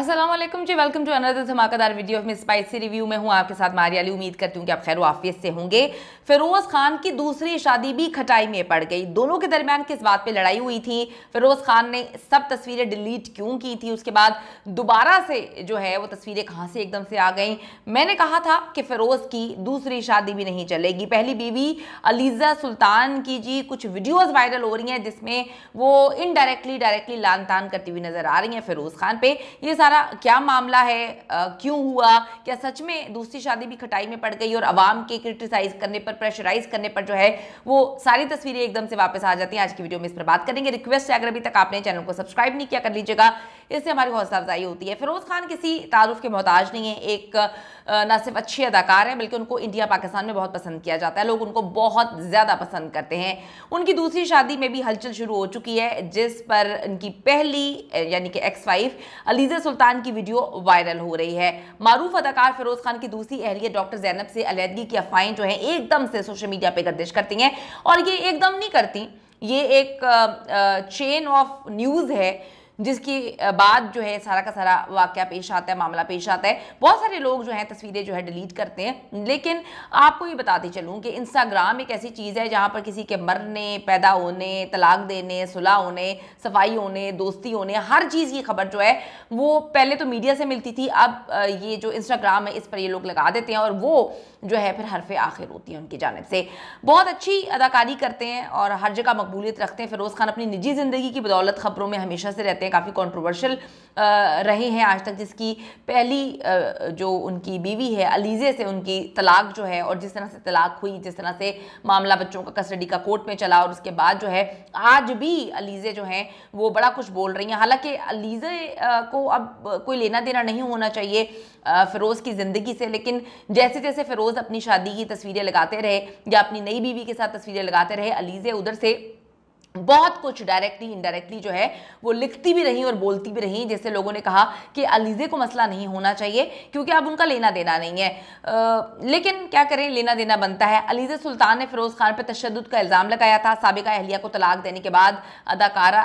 Aslam ji welcome to another धमाकेदार video of spicy review में हूँ आपके साथ मारिया अली उम्मीद करती हूँ कि आप खैर आफियत से होंगे फिरोज़ खान की दूसरी शादी भी खटाई में पड़ गई दोनों के दरमियान किस बात पे लड़ाई हुई थी फिरोज़ खान ने सब तस्वीरें डिलीट क्यों की थी उसके बाद दोबारा से जो है वो तस्वीरें कहाँ से एकदम से आ गई मैंने कहा था कि फ़िरोज़ की दूसरी शादी भी नहीं चलेगी पहली बीवी अलीज़ा सुल्तान की जी कुछ वीडियोज़ वायरल हो रही हैं जिसमें वो इनडायरेक्टली डायरेक्टली लान तान करती हुई नज़र आ रही हैं फ़िरोज़ खान पर ये सारा क्या मामला है आ, क्यों हुआ क्या सच में दूसरी शादी भी खटाई में पड़ गई और आवाम के क्रिटिसाइज करने पर प्रेशराइज करने पर जो है वो सारी तस्वीरें एकदम से वापस आ जाती हैं आज की वीडियो में इस पर बात करेंगे रिक्वेस्ट है अगर अभी तक आपने चैनल को सब्सक्राइब नहीं किया कर लीजिएगा इससे हमारी हौसला अफजाई होती है फिरोज़ खान किसी तारुफ के मोहताज नहीं है एक ना सिर्फ अच्छे अदाकार हैं बल्कि उनको इंडिया पाकिस्तान में बहुत पसंद किया जाता है लोग उनको बहुत ज़्यादा पसंद करते हैं उनकी दूसरी शादी में भी हलचल शुरू हो चुकी है जिस पर उनकी पहली यानी कि एक्स वाइफ अलीज़ा सुल्तान की वीडियो वायरल हो रही है मरूफ अदाकार फिरोज़ खान की दूसरी अहलियत डॉक्टर जैनब से अलीहदगी की अफवाहें जो हैं एकदम से सोशल मीडिया पर गर्दिश करती हैं और ये एकदम नहीं करती ये एक चेन ऑफ न्यूज़ है जिसकी बाद जो है सारा का सारा वाक्य पेश आता है मामला पेश आता है बहुत सारे लोग जो है तस्वीरें जो है डिलीट करते हैं लेकिन आपको ये बताते चलूँ कि इंस्टाग्राम एक ऐसी चीज़ है जहाँ पर किसी के मरने पैदा होने तलाक देने सुलह होने सफाई होने दोस्ती होने हर चीज़ की खबर जो है वो पहले तो मीडिया से मिलती थी अब ये जो इंस्टाग्राम है इस पर ये लोग लगा देते हैं और वो जो है फिर हरफ आखिर होती है उनकी जानब से बहुत अच्छी अदाकारी करते हैं और हर जगह मकबूलियत रखते हैं फिरोज़ खान अपनी निजी ज़िंदगी की बदौलत खबरों में हमेशा से रहते हैं हैं काफ़ी कंट्रोवर्शियल रहे हैं आज तक जिसकी पहली जो उनकी बीवी है अलीजे से उनकी तलाक जो है और जिस तरह से तलाक हुई जिस तरह से मामला बच्चों का कस्टडी का कोर्ट में चला और उसके बाद जो है आज भी अलीजे जो हैं वो बड़ा कुछ बोल रही हैं हालांकि अलीजे को अब कोई लेना देना नहीं होना चाहिए फ़िरोज़ की ज़िंदगी से लेकिन जैसे जैसे फ़िरोज़ अपनी शादी की तस्वीरें लगाते रहे या अपनी नई बीवी के साथ तस्वीरें लगाते रहे अलीजे उधर से बहुत कुछ डायरेक्टली इनडायरेक्टली जो है वो लिखती भी रहीं और बोलती भी रहीं जैसे लोगों ने कहा कि अलीजे को मसला नहीं होना चाहिए क्योंकि अब उनका लेना देना नहीं है आ, लेकिन क्या करें लेना देना बनता है अलीजे सुल्तान ने फिरोज़ खान पर तशद का इल्ज़ाम लगाया था सबका अहलिया को तलाक देने के बाद अदाकारा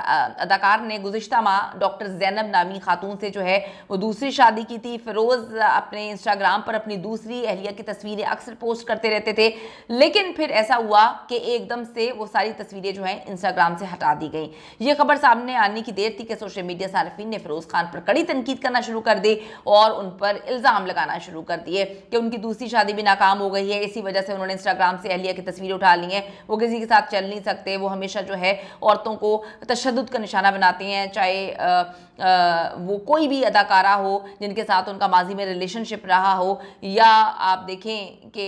अदाकार ने गुजशत माह डॉक्टर जैनब नामी खातून से जो है वो दूसरी शादी की थी फिरोज़ अपने इंस्टाग्राम पर अपनी दूसरी अहलिया की तस्वीरें अक्सर पोस्ट करते रहते थे लेकिन फिर ऐसा हुआ कि एकदम से वो सारी तस्वीरें जो हैं इंस्टाग्राम इंस्टाग्राम से हटा दी गई ये खबर सामने आने की देर थी कि सोशल मीडिया सार्फिन ने फिरोज खान पर कड़ी तनकीद करना शुरू कर दी और उन पर इल्ज़ाम लगाना शुरू कर दिए कि उनकी दूसरी शादी भी नाकाम हो गई है इसी वजह से उन्होंने इंस्टाग्राम से अहलिया की तस्वीरें उठा ली हैं वो किसी के साथ चल नहीं सकते वो हमेशा जो है औरतों को तशद का निशाना बनाते हैं चाहे वो कोई भी अदाकारा हो जिनके साथ उनका माजी में रिलेशनशिप रहा हो या आप देखें कि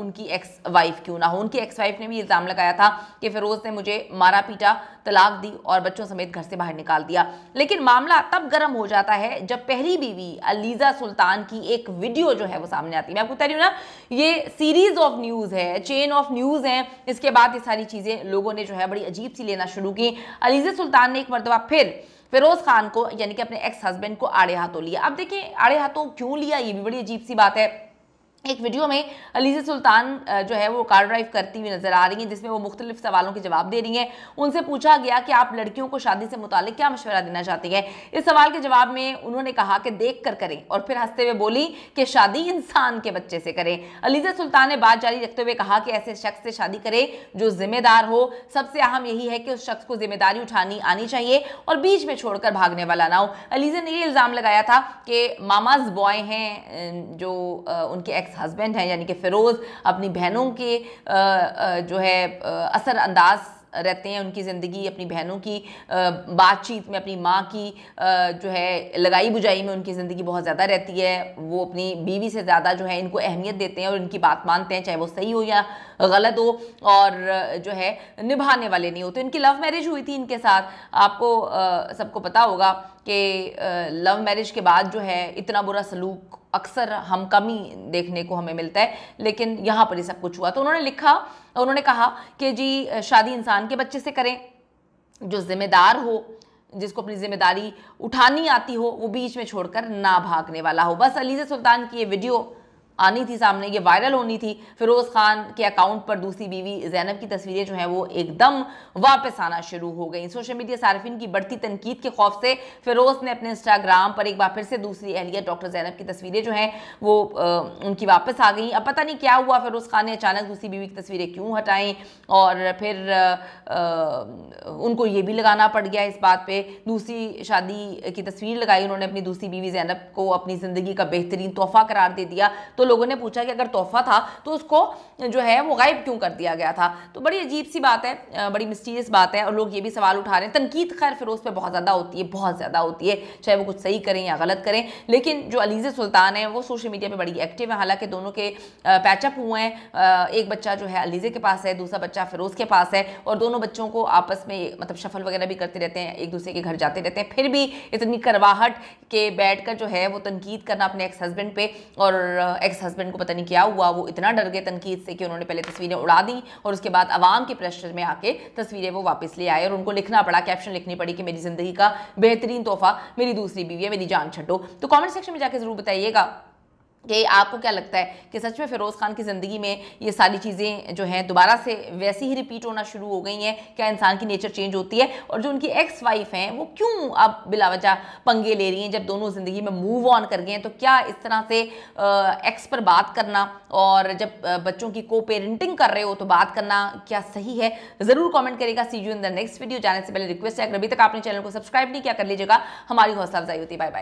उनकी एक्स वाइफ क्यों ना हो उनकी एक्स वाइफ ने भी इल्ज़ाम लगाया था कि फ़िरोज़ ने मुझे मारा पीटा तलाक दी और बच्चों समेत घर से बाहर निकाल दिया लेकिन मामला तब गर्म हो जाता है जब पहली बीवी अलीजा सुल्तान की एक वीडियो जो है वो सामने आती है मैं आपको बता रही हूँ ना ये सीरीज ऑफ न्यूज़ है चेन ऑफ न्यूज़ है इसके बाद ये सारी चीज़ें लोगों ने जो है बड़ी अजीब सी लेना शुरू की अलीजा सुल्तान ने एक मरतबा फिर फिरोज खान को यानी कि अपने एक्स हस्बैंड को आड़े हाथों लिया अब देखिए आड़े हाथों क्यों लिया ये भी बड़ी अजीब सी बात है एक वीडियो में अलीजा सुल्तान जो है वो कार ड्राइव करती हुई नज़र आ रही हैं जिसमें वो मुख्तलिफ सवालों के जवाब दे रही हैं उनसे पूछा गया कि आप लड़कियों को शादी से मुतालिक क्या मशवरा देना चाहती हैं इस सवाल के जवाब में उन्होंने कहा कि देख कर करें और फिर हंसते हुए बोली कि शादी इंसान के बच्चे से करें अलीजा सुल्तान ने बात जारी रखते हुए कहा कि ऐसे शख्स से शादी करें जो जिम्मेदार हो सबसे अहम यही है कि उस शख्स को जिम्मेदारी उठानी आनी चाहिए और बीच में छोड़कर भागने वाला ना हो अलीजा ने ये इल्ज़ाम लगाया था कि मामाज बॉय हैं जो उनके एक्स एक्स हस्बैंड हैं यानी कि फ़िरोज़ अपनी बहनों के जो है असरअंदाज रहते हैं उनकी ज़िंदगी अपनी बहनों की बातचीत में अपनी माँ की जो है लगाई बुझाई में उनकी ज़िंदगी बहुत ज़्यादा रहती है वो अपनी बीवी से ज़्यादा जो है इनको अहमियत देते हैं और इनकी बात मानते हैं चाहे वो सही हो या गलत हो और जो है निभाने वाले नहीं होते इनकी लव मैरिज हुई थी इनके साथ आपको सबको पता होगा कि लव मैरिज के बाद जो है इतना बुरा सलूक अक्सर हम कमी देखने को हमें मिलता है लेकिन यहाँ पर ये सब कुछ हुआ तो उन्होंने लिखा उन्होंने कहा कि जी शादी इंसान के बच्चे से करें जो जिम्मेदार हो जिसको अपनी जिम्मेदारी उठानी आती हो वो बीच में छोड़कर ना भागने वाला हो बस अलीज़ सुल्तान की ये वीडियो आनी थी सामने ये वायरल होनी थी फिरोज़ खान के अकाउंट पर दूसरी बीवी जैनब की तस्वीरें जो हैं वो एकदम वापस आना शुरू हो गई सोशल मीडिया सार्फिन की बढ़ती तनकीद के खौफ से फिरोज़ ने अपने इंस्टाग्राम पर एक बार फिर से दूसरी अहलिया डॉक्टर जैनब की तस्वीरें जो हैं वो आ, उनकी वापस आ गई अब पता नहीं क्या हुआ फिरोज़ खान ने अचानक दूसरी बीवी की तस्वीरें क्यों हटाएं और फिर आ, आ, उनको ये भी लगाना पड़ गया इस बात पर दूसरी शादी की तस्वीर लगाई उन्होंने अपनी दूसरी बीवी जैनब को अपनी ज़िंदगी का बेहतरीन तोहफा करार दे दिया तो लोगों ने पूछा कि अगर तोहफा था तो उसको जो है वो गायब क्यों कर दिया गया था तो बड़ी अजीब सी बात है बड़ी मिस्टीरियस बात है और लोग ये भी सवाल उठा रहे हैं तनकीद खैर फिरोज पर बहुत ज़्यादा होती है बहुत ज़्यादा होती है चाहे वो कुछ सही करें या गलत करें लेकिन जो अलीज़ सुल्तान है वो सोशल मीडिया पर बड़ी एक्टिव है हालांकि दोनों के पैचअप हुए हैं एक बच्चा जो है अलीज़े के पास है दूसरा बच्चा फिरोज़ के पास है और दोनों बच्चों को आपस में मतलब शफल वगैरह भी करते रहते हैं एक दूसरे के घर जाते रहते हैं फिर भी इतनी करवाहट के बैठ कर जो है वो तनकीद करना अपने एक्स हस्बैंड पे और एक्स एक्स हस्बैंड को पता नहीं क्या हुआ वो इतना डर गए तनकीद से कि उन्होंने पहले तस्वीरें उड़ा दी और उसके बाद आवाम के प्रेशर में आके तस्वीरें वो वापस ले आए और उनको लिखना पड़ा कैप्शन लिखनी पड़ी कि मेरी ज़िंदगी का बेहतरीन तोहफा मेरी दूसरी बीवी है मेरी जान छटो तो कॉमेंट सेक्शन में जाकर ज़रूर बताइएगा कि आपको क्या लगता है कि सच में फ़िरोज़ खान की ज़िंदगी में ये सारी चीज़ें जो हैं दोबारा से वैसी ही रिपीट होना शुरू हो गई हैं क्या इंसान की नेचर चेंज होती है और जो उनकी एक्स वाइफ हैं वो क्यों आप बिलावजा पंगे ले रही हैं जब दोनों ज़िंदगी में मूव ऑन कर गए हैं तो क्या इस तरह से एक्स पर बात करना और जब बच्चों की को पेरेंटिंग कर रहे हो तो बात करना क्या सही है ज़रूर कॉमेंट करेगा see you in the next video जाने से पहले रिक्वेस्ट है अगर अभी तक आपने चैनल को सब्सक्राइब नहीं किया कर लीजिएगा हमारी हौसला अफजाई होती बाय बाय